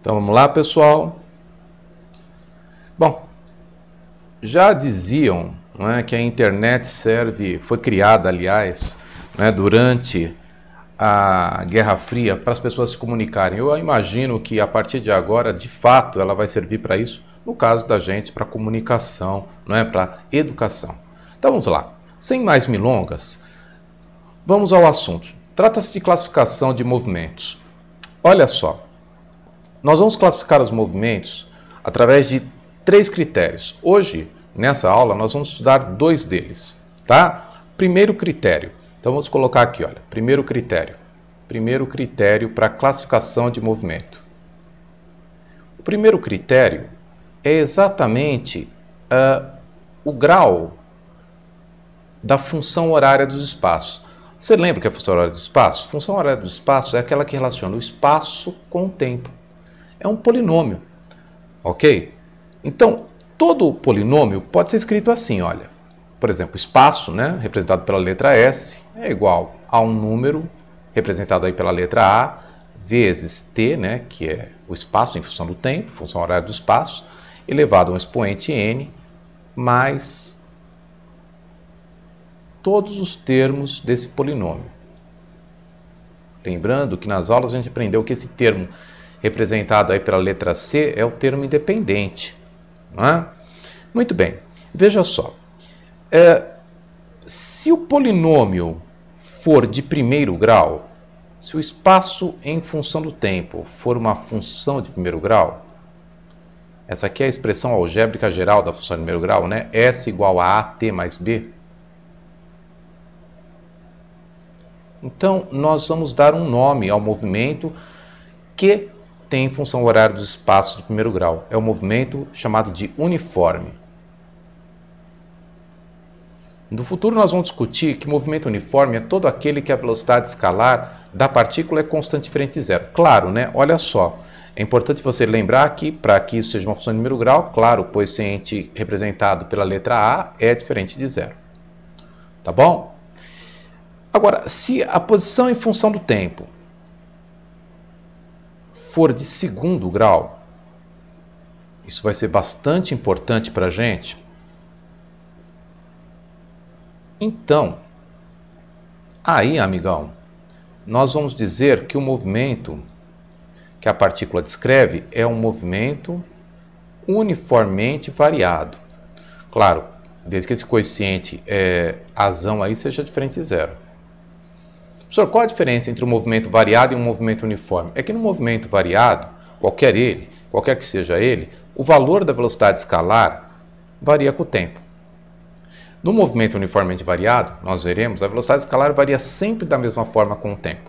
Então vamos lá, pessoal. Bom, já diziam né, que a internet serve, foi criada, aliás, né, durante a Guerra Fria para as pessoas se comunicarem. Eu imagino que a partir de agora, de fato, ela vai servir para isso, no caso da gente, para comunicação, não é, para educação. Então vamos lá. Sem mais milongas, vamos ao assunto. Trata-se de classificação de movimentos. Olha só, nós vamos classificar os movimentos através de três critérios. Hoje, nessa aula, nós vamos estudar dois deles, tá? Primeiro critério. Então vamos colocar aqui, olha, primeiro critério. Primeiro critério para classificação de movimento. O primeiro critério é exatamente uh, o grau da função horária dos espaços. Você lembra que é a função horária do espaço? Função horária do espaço é aquela que relaciona o espaço com o tempo é um polinômio, ok? Então, todo polinômio pode ser escrito assim, olha. Por exemplo, espaço, né, representado pela letra S, é igual a um número representado aí pela letra A, vezes t, né, que é o espaço em função do tempo, função horária do espaço, elevado a um expoente n, mais todos os termos desse polinômio. Lembrando que nas aulas a gente aprendeu que esse termo representado aí pela letra C, é o termo independente. Não é? Muito bem, veja só. É, se o polinômio for de primeiro grau, se o espaço em função do tempo for uma função de primeiro grau, essa aqui é a expressão algébrica geral da função de primeiro grau, né? S igual a AT mais B. Então, nós vamos dar um nome ao movimento que tem função horária dos espaços de primeiro grau. É o um movimento chamado de uniforme. No futuro, nós vamos discutir que movimento uniforme é todo aquele que a velocidade escalar da partícula é constante diferente de zero. Claro, né? Olha só. É importante você lembrar que, para que isso seja uma função de primeiro grau, claro, o coeficiente representado pela letra A é diferente de zero. Tá bom? Agora, se a posição em função do tempo for de segundo grau. Isso vai ser bastante importante para a gente. Então, aí, amigão, nós vamos dizer que o movimento que a partícula descreve é um movimento uniformemente variado. Claro, desde que esse coeficiente é, azão aí seja diferente de zero. Professor, qual a diferença entre um movimento variado e um movimento uniforme? É que no movimento variado, qualquer ele, qualquer que seja ele, o valor da velocidade escalar varia com o tempo. No movimento uniformemente variado, nós veremos, a velocidade escalar varia sempre da mesma forma com o tempo.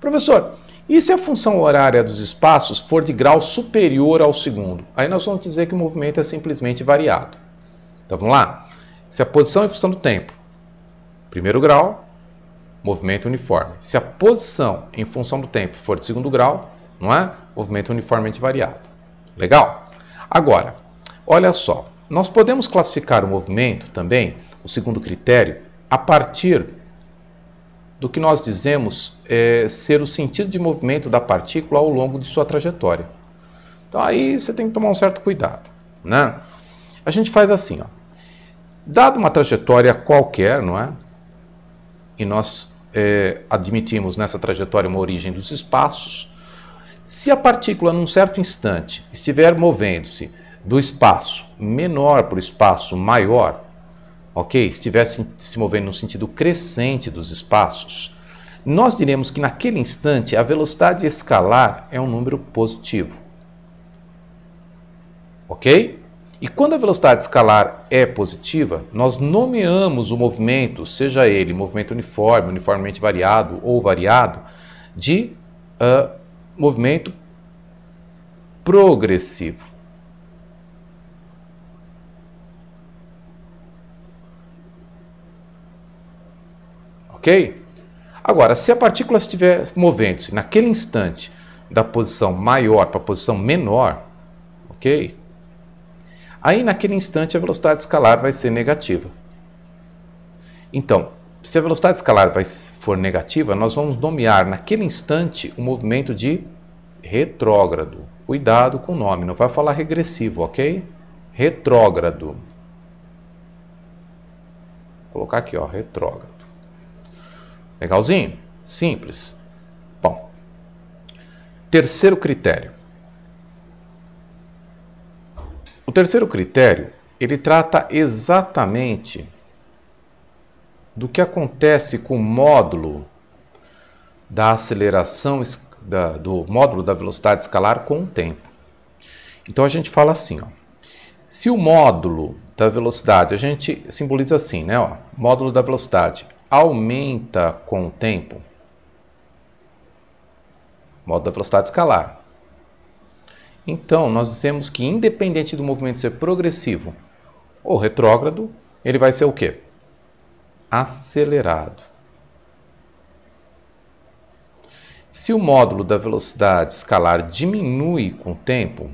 Professor, e se a função horária dos espaços for de grau superior ao segundo? Aí nós vamos dizer que o movimento é simplesmente variado. Então vamos lá? Se a posição é função do tempo, primeiro grau, movimento uniforme. Se a posição em função do tempo for de segundo grau, não é? Movimento uniformemente variado. Legal? Agora, olha só. Nós podemos classificar o movimento também, o segundo critério, a partir do que nós dizemos é, ser o sentido de movimento da partícula ao longo de sua trajetória. Então aí você tem que tomar um certo cuidado, né? A gente faz assim, ó. Dado uma trajetória qualquer, não é? E nós é, admitimos nessa trajetória uma origem dos espaços. Se a partícula, num certo instante, estiver movendo-se do espaço menor para o espaço maior, ok? Estivesse se movendo no sentido crescente dos espaços, nós diremos que naquele instante a velocidade escalar é um número positivo. Ok? E quando a velocidade escalar é positiva, nós nomeamos o movimento, seja ele movimento uniforme, uniformemente variado ou variado, de uh, movimento progressivo. Ok? Agora, se a partícula estiver movendo-se naquele instante da posição maior para a posição menor, ok? Aí, naquele instante, a velocidade escalar vai ser negativa. Então, se a velocidade escalar for negativa, nós vamos nomear naquele instante o um movimento de retrógrado. Cuidado com o nome, não vai falar regressivo, ok? Retrógrado. Vou colocar aqui, ó, retrógrado. Legalzinho? Simples. Bom, terceiro critério. O terceiro critério, ele trata exatamente do que acontece com o módulo da aceleração da, do módulo da velocidade escalar com o tempo. Então a gente fala assim, ó, se o módulo da velocidade, a gente simboliza assim, né? Ó, módulo da velocidade aumenta com o tempo, módulo da velocidade escalar. Então, nós dizemos que independente do movimento ser progressivo ou retrógrado, ele vai ser o quê? Acelerado. Se o módulo da velocidade escalar diminui com o tempo,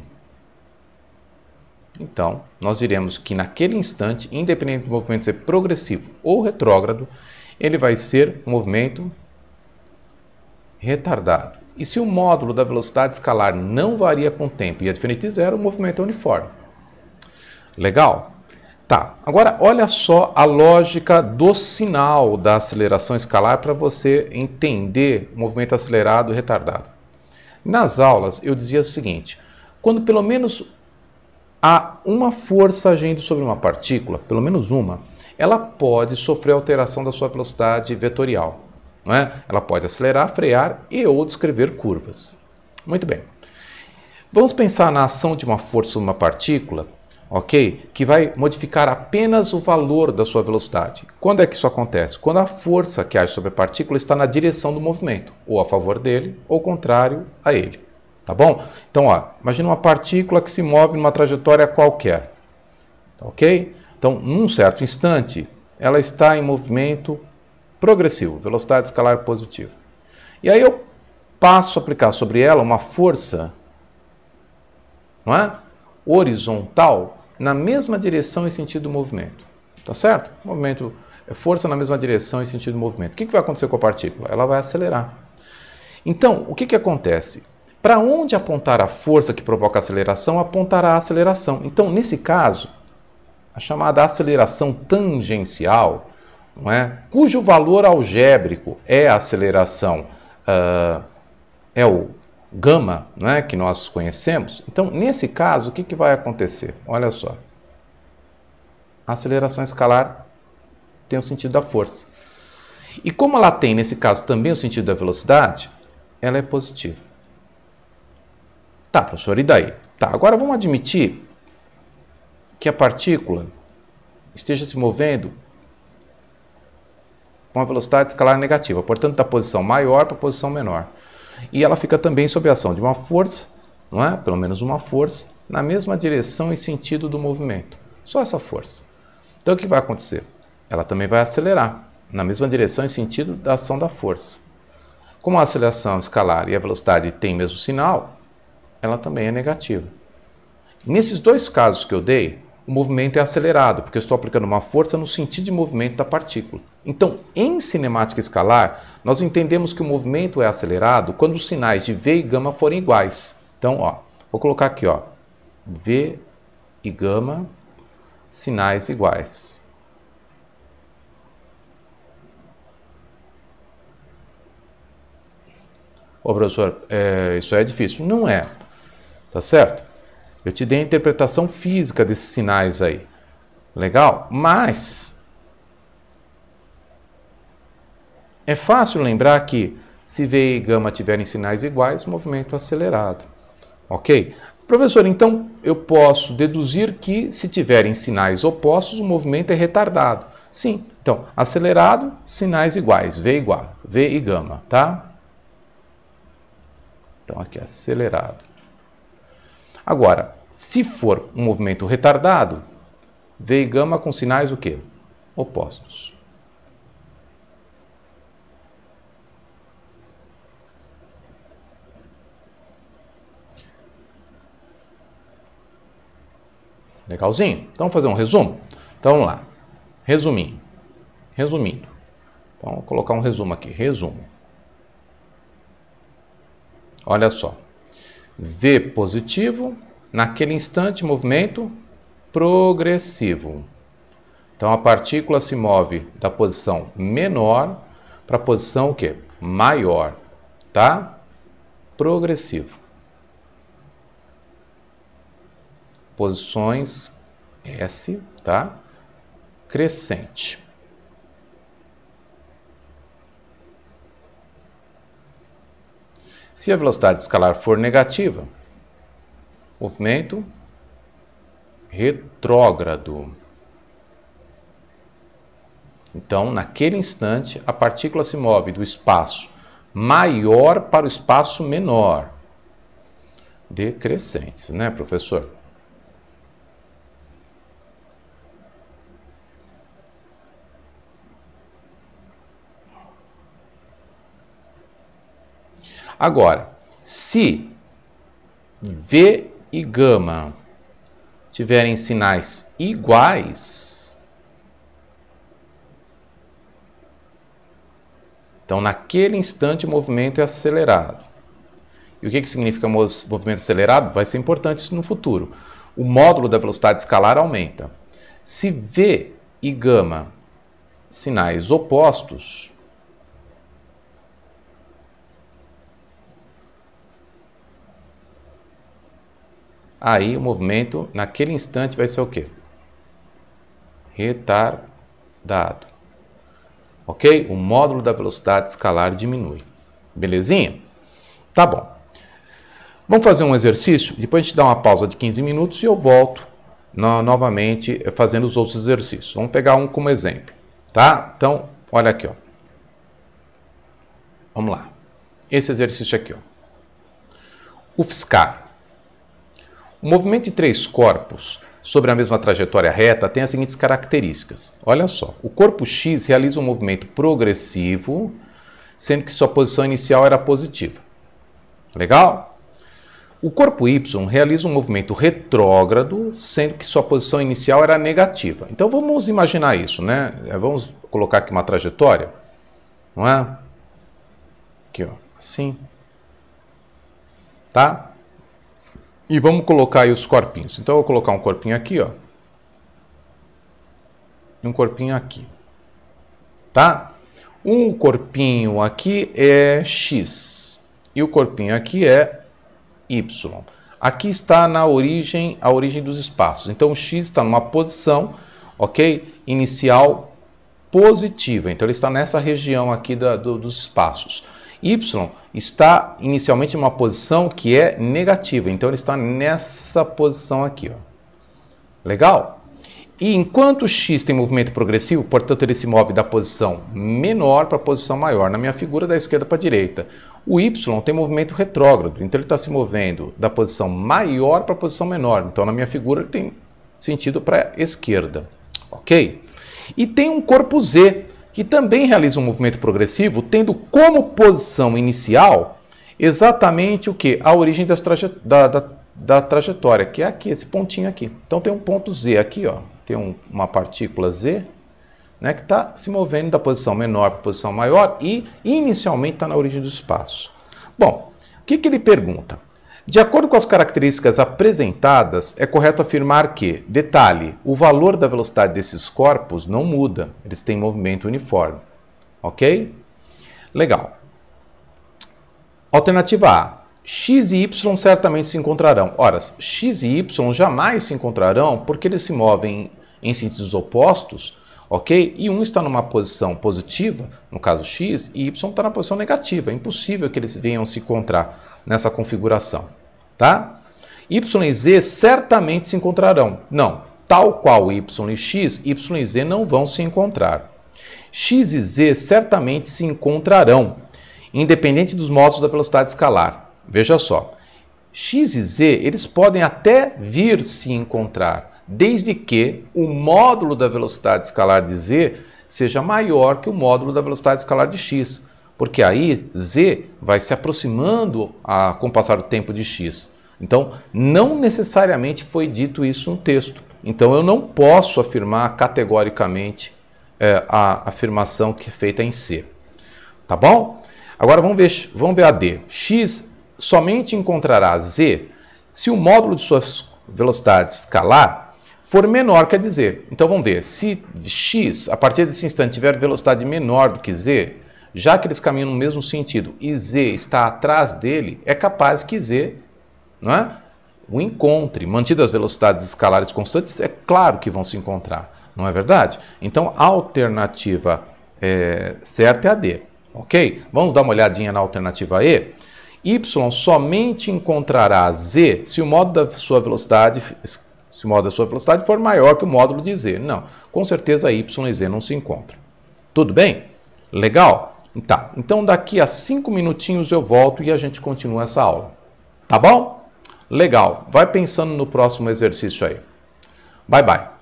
então nós diremos que naquele instante, independente do movimento ser progressivo ou retrógrado, ele vai ser um movimento retardado. E se o módulo da velocidade escalar não varia com o tempo e é diferente de zero, o movimento é uniforme. Legal? Tá, agora olha só a lógica do sinal da aceleração escalar para você entender o movimento acelerado e retardado. Nas aulas eu dizia o seguinte: quando pelo menos há uma força agindo sobre uma partícula, pelo menos uma, ela pode sofrer alteração da sua velocidade vetorial. Né? Ela pode acelerar, frear e ou descrever curvas. Muito bem. Vamos pensar na ação de uma força sobre uma partícula, ok? Que vai modificar apenas o valor da sua velocidade. Quando é que isso acontece? Quando a força que age sobre a partícula está na direção do movimento, ou a favor dele, ou contrário a ele. Tá bom? Então, ó, imagina uma partícula que se move numa trajetória qualquer, ok? Então, num certo instante, ela está em movimento progressivo, velocidade escalar positiva. E aí eu passo a aplicar sobre ela uma força não é? horizontal na mesma direção e sentido do movimento. Tá certo? Movimento é força na mesma direção e sentido do movimento. O que, que vai acontecer com a partícula? Ela vai acelerar. Então, o que, que acontece? Para onde apontar a força que provoca a aceleração, apontará a aceleração. Então, nesse caso, a chamada aceleração tangencial não é? cujo valor algébrico é a aceleração, uh, é o gama não é? que nós conhecemos. Então, nesse caso, o que, que vai acontecer? Olha só. A aceleração escalar tem o sentido da força. E como ela tem, nesse caso, também o sentido da velocidade, ela é positiva. Tá, professor, e daí? Tá, agora vamos admitir que a partícula esteja se movendo com uma velocidade escalar negativa, portanto da posição maior para a posição menor. E ela fica também sob a ação de uma força, não é? Pelo menos uma força na mesma direção e sentido do movimento. Só essa força. Então o que vai acontecer? Ela também vai acelerar na mesma direção e sentido da ação da força. Como a aceleração escalar e a velocidade têm mesmo sinal, ela também é negativa. Nesses dois casos que eu dei, o movimento é acelerado, porque eu estou aplicando uma força no sentido de movimento da partícula. Então, em cinemática escalar, nós entendemos que o movimento é acelerado quando os sinais de V e gama forem iguais. Então, ó, vou colocar aqui, ó, V e gama, sinais iguais. Ô, professor, é, isso é difícil. Não é, tá certo? Eu te dei a interpretação física desses sinais aí. Legal? Mas é fácil lembrar que se V e gama tiverem sinais iguais, movimento acelerado. OK? Professor, então eu posso deduzir que se tiverem sinais opostos, o movimento é retardado. Sim. Então, acelerado, sinais iguais, V igual, V e gama, tá? Então aqui é acelerado. Agora, se for um movimento retardado, V e gama com sinais o quê? Opostos. Legalzinho? Então, vamos fazer um resumo? Então, vamos lá. Resumindo. Resumindo. Então, vou colocar um resumo aqui. Resumo. Olha só. V positivo, naquele instante, movimento progressivo. Então a partícula se move da posição menor para a posição o quê? maior, tá? Progressivo. Posições S, tá? Crescente. Se a velocidade escalar for negativa, movimento retrógrado. Então, naquele instante, a partícula se move do espaço maior para o espaço menor. Decrescentes, né, professor? Agora, se V e gama tiverem sinais iguais, então naquele instante o movimento é acelerado. E o que, que significa movimento acelerado? Vai ser importante isso no futuro. O módulo da velocidade escalar aumenta. Se V e gama sinais opostos, aí o movimento naquele instante vai ser o quê? Retardado. Ok? O módulo da velocidade escalar diminui. Belezinha? Tá bom. Vamos fazer um exercício? Depois a gente dá uma pausa de 15 minutos e eu volto no, novamente eh, fazendo os outros exercícios. Vamos pegar um como exemplo, tá? Então, olha aqui, ó. Vamos lá. Esse exercício aqui, ó. UFSCar. O movimento de três corpos sobre a mesma trajetória reta tem as seguintes características. Olha só, o corpo X realiza um movimento progressivo, sendo que sua posição inicial era positiva. Legal? O corpo Y realiza um movimento retrógrado, sendo que sua posição inicial era negativa. Então vamos imaginar isso, né? É, vamos colocar aqui uma trajetória, não é? Aqui, ó, assim. Tá? E vamos colocar aí os corpinhos. Então eu vou colocar um corpinho aqui, ó. E um corpinho aqui. Tá? Um corpinho aqui é X. E o corpinho aqui é Y. Aqui está na origem, a origem dos espaços. Então o X está numa posição, ok? Inicial positiva. Então ele está nessa região aqui da, do, dos espaços. Y está inicialmente em uma posição que é negativa, então ele está nessa posição aqui. Ó. Legal? E enquanto X tem movimento progressivo, portanto ele se move da posição menor para a posição maior, na minha figura da esquerda para a direita. O Y tem movimento retrógrado, então ele está se movendo da posição maior para a posição menor, então na minha figura ele tem sentido para a esquerda, ok? E tem um corpo Z, que também realiza um movimento progressivo, tendo como posição inicial exatamente o que? A origem traje da, da, da, trajetória, que é aqui, esse pontinho aqui. Então tem um ponto Z aqui, ó. tem um, uma partícula Z né, que está se movendo da posição menor para a posição maior e inicialmente está na origem do espaço. Bom, o que, que ele pergunta? De acordo com as características apresentadas, é correto afirmar que, detalhe, o valor da velocidade desses corpos não muda, eles têm movimento uniforme. Ok? Legal. Alternativa A. X e Y certamente se encontrarão. Ora, X e Y jamais se encontrarão porque eles se movem em sentidos opostos ok? E um está numa posição positiva, no caso X, e Y está na posição negativa. É impossível que eles venham se encontrar nessa configuração, tá? Y e Z certamente se encontrarão. Não, tal qual Y e X, Y e Z não vão se encontrar. X e Z certamente se encontrarão, independente dos modos da velocidade escalar. Veja só, X e Z eles podem até vir se encontrar, desde que o módulo da velocidade escalar de z seja maior que o módulo da velocidade escalar de x, porque aí z vai se aproximando a, com o passar do tempo de x. Então, não necessariamente foi dito isso no texto. Então, eu não posso afirmar categoricamente é, a afirmação que é feita em C. Tá bom? Agora vamos ver, vamos ver a D. X somente encontrará Z se o módulo de sua velocidade escalar for menor quer dizer. Então vamos ver, se x a partir desse instante tiver velocidade menor do que z, já que eles caminham no mesmo sentido e z está atrás dele, é capaz que z não é? o encontre. Mantidas as velocidades escalares constantes, é claro que vão se encontrar, não é verdade? Então a alternativa é, certa é a D. Ok? Vamos dar uma olhadinha na alternativa E y somente encontrará z se o modo da sua velocidade se o módulo da sua velocidade for maior que o módulo de z. Não, com certeza y e z não se encontram. Tudo bem? Legal? Tá, então daqui a cinco minutinhos eu volto e a gente continua essa aula. Tá bom? Legal, vai pensando no próximo exercício aí. Bye, bye.